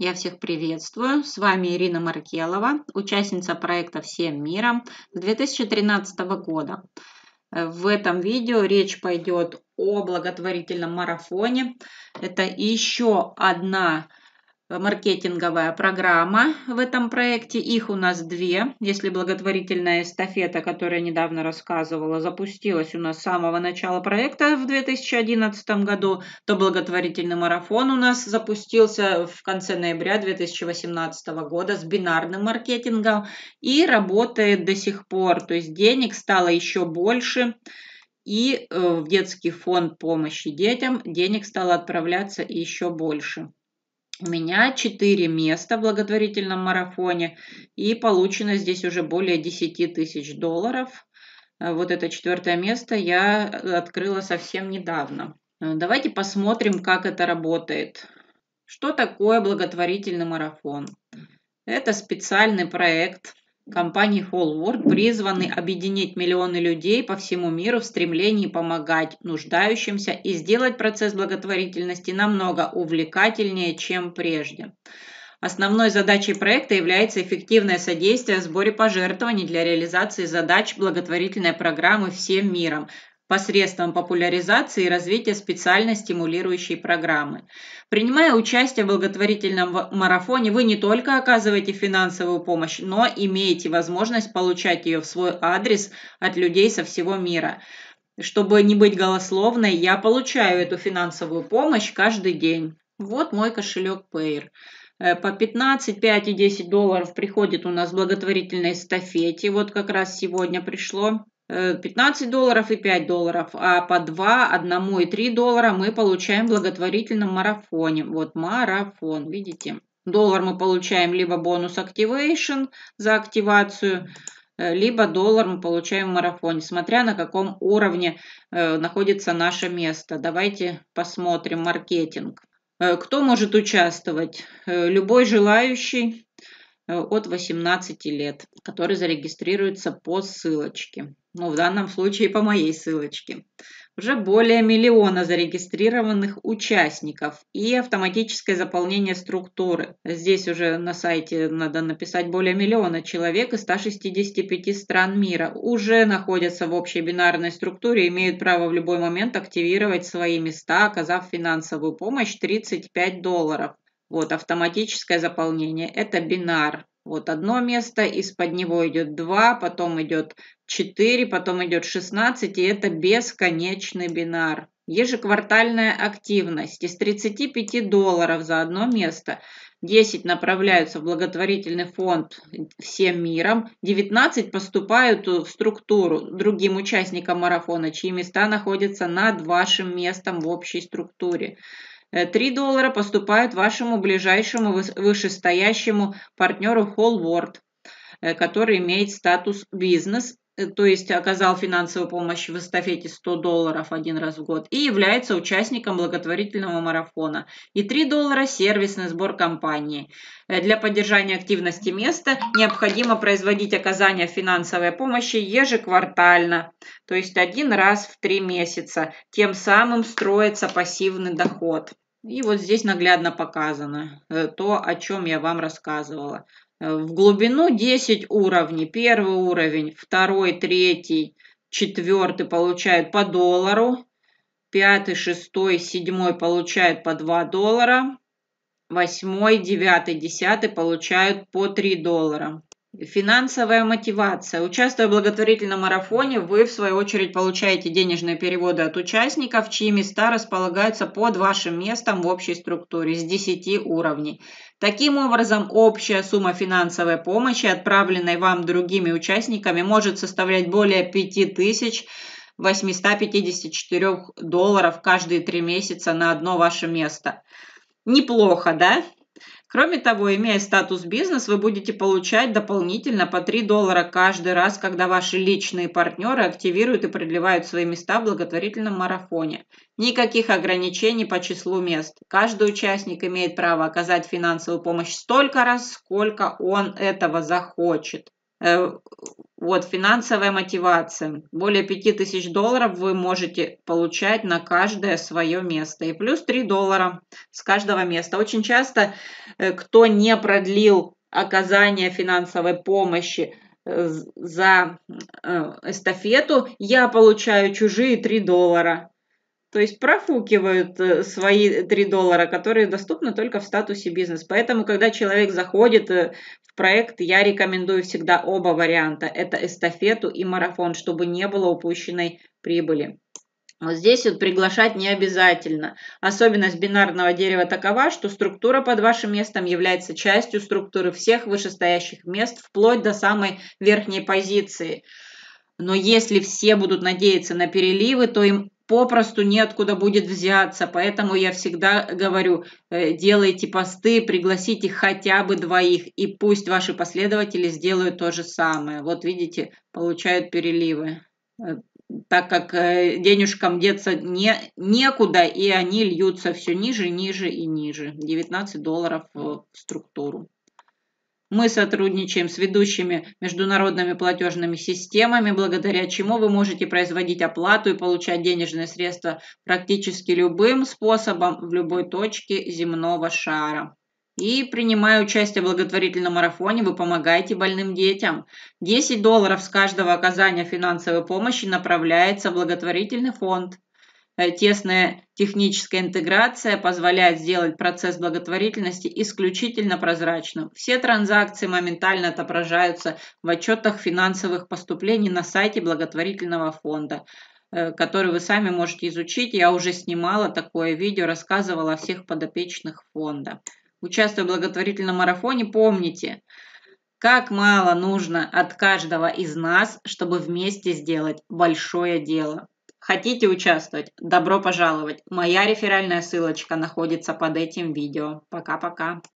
Я всех приветствую. С вами Ирина Маркелова, участница проекта «Всем миром» с 2013 года. В этом видео речь пойдет о благотворительном марафоне. Это еще одна Э, маркетинговая программа в этом проекте. Их у нас две. Если благотворительная эстафета, которая недавно рассказывала, запустилась у нас с самого начала проекта в 2011 году, то благотворительный марафон у нас запустился в конце ноября 2018 года с бинарным маркетингом и работает до сих пор. То есть денег стало еще больше и э, в детский фонд помощи детям денег стало отправляться еще больше. У меня 4 места в благотворительном марафоне и получено здесь уже более 10 тысяч долларов. Э, вот это четвертое место я э, открыла совсем недавно. Э, давайте посмотрим, как это работает. Что такое благотворительный марафон? Это специальный проект компании Whole призваны объединить миллионы людей по всему миру в стремлении помогать нуждающимся и сделать процесс благотворительности намного увлекательнее, чем прежде. Основной задачей проекта является эффективное содействие в сборе пожертвований для реализации задач благотворительной программы всем миром, посредством популяризации и развития специально стимулирующей программы. Принимая участие в благотворительном марафоне, вы не только оказываете финансовую помощь, но имеете возможность получать ее в свой адрес от людей со всего мира. Чтобы не быть голословной, я получаю эту финансовую помощь каждый день. Вот мой кошелек Payr э, по 15, 5 и 10 долларов приходит у нас в благотворительной эстафете. Вот как раз сегодня пришло 15 э, долларов и 5 долларов, а по 2, 1 и 3 доллара мы получаем в благотворительном марафоне. Вот марафон, видите. Доллар мы получаем либо бонус Activation за активацию, э, либо доллар мы получаем в марафоне, смотря на каком уровне э, находится наше место. Давайте посмотрим маркетинг. Кто может участвовать? Любой желающий от 18 лет, который зарегистрируется по ссылочке ну, в данном случае по моей ссылочке, уже более миллиона зарегистрированных участников и автоматическое заполнение структуры. Здесь уже на сайте надо написать более миллиона человек из 165 стран мира уже находятся в общей бинарной структуре и имеют право в любой момент активировать свои места, оказав финансовую помощь 35 долларов. Вот автоматическое заполнение – это бинар. Вот одно место, из-под него идет 2, потом идет 4, потом идет 16, и это бесконечный бинар. Ежеквартальная активность. Из 35 долларов за одно место 10 направляются в благотворительный фонд всем миром, 19 поступают в структуру другим участникам марафона, чьи места находятся над вашим местом в общей структуре. 3 э, доллара поступают вашему ближайшему вышестоящему партнеру Холворд, э, который имеет статус бизнес Э, то есть оказал финансовую помощь в эстафете 100 долларов один раз в год, и является участником благотворительного марафона. И 3 доллара – сервисный сбор компании. Э, для поддержания активности места необходимо производить оказание финансовой помощи ежеквартально, то есть один раз в 3 месяца. Тем самым строится пассивный доход. И вот здесь наглядно показано э, то, о чем я вам рассказывала. Э, в глубину 10 уровней. Первый уровень, второй, третий, четвертый получают по доллару. Пятый, шестой, седьмой получают по 2 доллара. Восьмой, девятый, десятый получают по 3 доллара. Финансовая мотивация. Участвуя в благотворительном марафоне, вы, в свою очередь, получаете денежные переводы от участников, чьи места располагаются под вашим местом в общей структуре с 10 уровней. Таким образом, общая сумма финансовой помощи, отправленной вам другими участниками, может составлять более 5000 854 долларов каждые три месяца на одно ваше место. Неплохо, да? Кроме того, имея статус бизнес, вы будете получать дополнительно по 3 доллара каждый раз, когда ваши личные партнеры активируют и продлевают свои места в благотворительном марафоне. Никаких ограничений по числу мест. Каждый участник имеет право оказать финансовую помощь столько раз, сколько он этого захочет. Э, вот финансовая мотивация. Более 5000 долларов вы можете получать на каждое свое место. И плюс 3 доллара с каждого места. Очень часто, э, кто не продлил оказание финансовой помощи э, за эстафету, я получаю чужие 3 доллара. То есть профукивают э, свои 3 доллара, которые доступны только в статусе бизнес. Поэтому, когда человек заходит э, в проект, я рекомендую всегда оба варианта. Это эстафету и марафон, чтобы не было упущенной прибыли. Вот здесь вот приглашать не обязательно. Особенность бинарного дерева такова, что структура под вашим местом является частью структуры всех вышестоящих мест, вплоть до самой верхней позиции. Но если все будут надеяться на переливы, то им попросту неоткуда будет взяться. Поэтому я всегда говорю, э, делайте посты, пригласите хотя бы двоих, и пусть ваши последователи сделают то же самое. Вот видите, получают переливы э, так как э, денежкам деться не, некуда, и они льются все ниже, ниже и ниже. 19 долларов в структуру. Мы сотрудничаем с ведущими международными платежными системами, благодаря чему вы можете производить оплату и получать денежные средства практически любым способом в любой точке земного шара. И принимая участие в благотворительном марафоне, вы помогаете больным детям. 10 долларов с каждого оказания финансовой помощи направляется в благотворительный фонд. Э, тесная техническая интеграция позволяет сделать процесс благотворительности исключительно прозрачным. Все транзакции моментально отображаются в отчетах финансовых поступлений на сайте благотворительного фонда э, который вы сами можете изучить. Я уже снимала такое видео, рассказывала о всех подопечных фонда. Участвуя в благотворительном марафоне, помните, как мало нужно от каждого из нас, чтобы вместе сделать большое дело. Хотите участвовать? Добро пожаловать! Моя реферальная ссылочка находится под этим видео. Пока-пока!